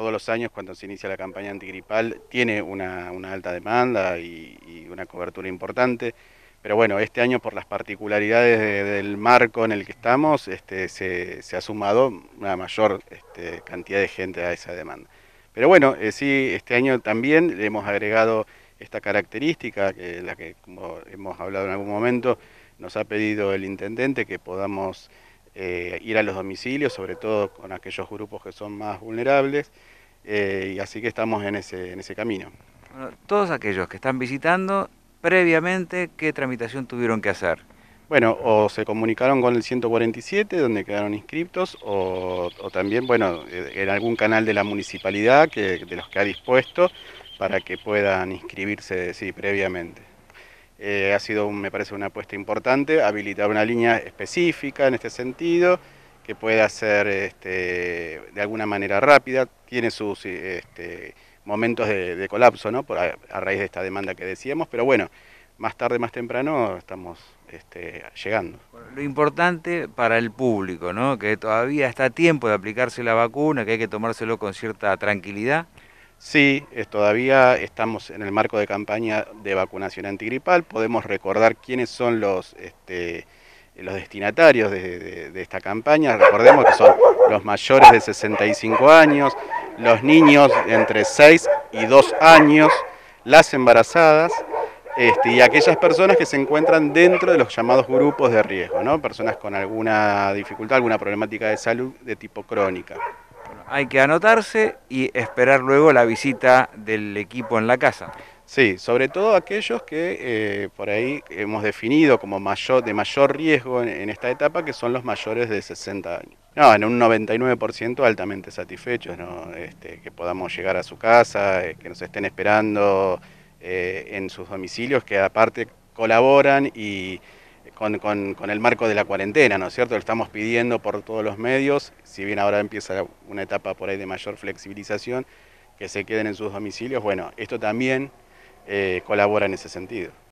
todos los años cuando se inicia la campaña antigripal tiene una, alta demanda y, una cobertura importante. Pero bueno, este año por las particularidades del marco en el que estamos, este, se, ha sumado una mayor este, cantidad de gente a esa demanda. Pero bueno, eh, sí, este año también le hemos agregado esta característica, que, la que como hemos hablado en algún momento, nos ha pedido el intendente que podamos eh, ir a los domicilios, sobre todo con aquellos grupos que son más vulnerables, eh, y así que estamos en ese, en ese camino. todos aquellos que están visitando, previamente, ¿qué tramitación tuvieron que hacer? Bueno, o se comunicaron con el 147, donde quedaron inscriptos, o, o también, bueno, eh, en algún canal de la municipalidad, que, de los que ha dispuesto, para que puedan inscribirse, sí, previamente. Eh, ha sido, me parece, una apuesta importante habilitar una línea específica en este sentido que pueda ser este, de alguna manera rápida, tiene sus este, momentos de, colapso ¿no? a, raíz de esta demanda que decíamos, pero bueno, más tarde, más temprano estamos este, llegando. Lo importante para el público, ¿no? que todavía está a tiempo de aplicarse la vacuna, que hay que tomárselo con cierta tranquilidad. Sí, todavía estamos en el marco de campaña de vacunación antigripal. Podemos recordar quiénes son los, este, los destinatarios de, esta campaña. Recordemos que son los mayores de 65 años, los niños entre 6 y 2 años, las embarazadas. Este, y aquellas personas que se encuentran dentro de los llamados grupos de riesgo, ¿no? personas con alguna dificultad, alguna problemática de salud de tipo crónica hay que anotarse y esperar luego la visita del equipo en la casa. Sí, sobre todo aquellos que eh, por ahí hemos definido como mayor, de mayor riesgo en, esta etapa, que son los mayores de 60 años. No, en un 99% altamente satisfechos, este, que podamos llegar a su casa, eh, que nos estén esperando eh, en sus domicilios, que aparte colaboran y con, el marco de la cuarentena, ¿no es cierto? Lo estamos pidiendo por todos los medios, si bien ahora empieza una etapa por ahí de mayor flexibilización, que se queden en sus domicilios, bueno, esto también eh, colabora en ese sentido.